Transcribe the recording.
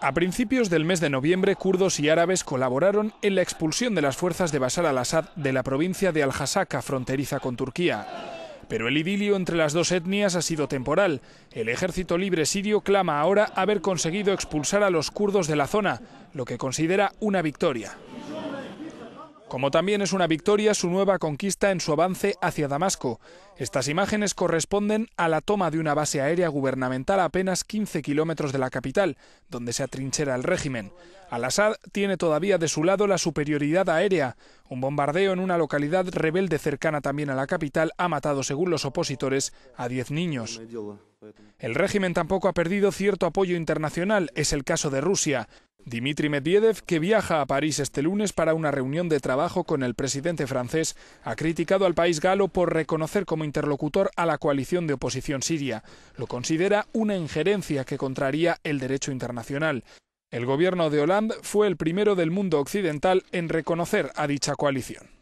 A principios del mes de noviembre, kurdos y árabes colaboraron en la expulsión de las fuerzas de Bashar al-Assad de la provincia de Al-Hasaka, fronteriza con Turquía. Pero el idilio entre las dos etnias ha sido temporal. El ejército libre sirio clama ahora haber conseguido expulsar a los kurdos de la zona, lo que considera una victoria como también es una victoria su nueva conquista en su avance hacia Damasco. Estas imágenes corresponden a la toma de una base aérea gubernamental a apenas 15 kilómetros de la capital, donde se atrinchera el régimen. Al-Assad tiene todavía de su lado la superioridad aérea. Un bombardeo en una localidad rebelde cercana también a la capital ha matado, según los opositores, a 10 niños. El régimen tampoco ha perdido cierto apoyo internacional, es el caso de Rusia. Dimitri Medvedev, que viaja a París este lunes para una reunión de trabajo con el presidente francés, ha criticado al país galo por reconocer como interlocutor a la coalición de oposición siria. Lo considera una injerencia que contraría el derecho internacional. El gobierno de Hollande fue el primero del mundo occidental en reconocer a dicha coalición.